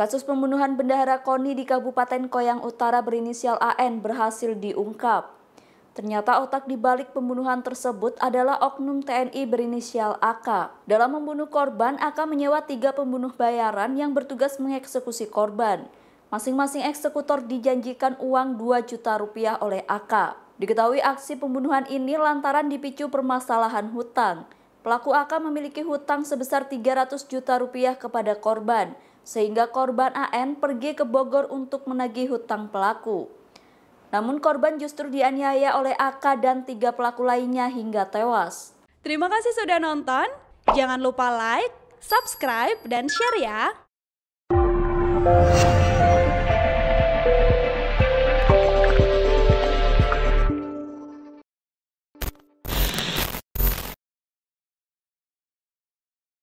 Kasus pembunuhan bendahara Koni di Kabupaten Koyang Utara berinisial AN berhasil diungkap. Ternyata otak di balik pembunuhan tersebut adalah oknum TNI berinisial AK. Dalam membunuh korban, AK menyewa tiga pembunuh bayaran yang bertugas mengeksekusi korban. Masing-masing eksekutor dijanjikan uang 2 juta rupiah oleh AK. Diketahui aksi pembunuhan ini lantaran dipicu permasalahan hutang. Pelaku AK memiliki hutang sebesar 300 juta rupiah kepada korban sehingga korban AN pergi ke Bogor untuk menagih hutang pelaku. Namun korban justru dianiaya oleh AK dan tiga pelaku lainnya hingga tewas. Terima kasih sudah nonton, jangan lupa like, subscribe, dan share ya!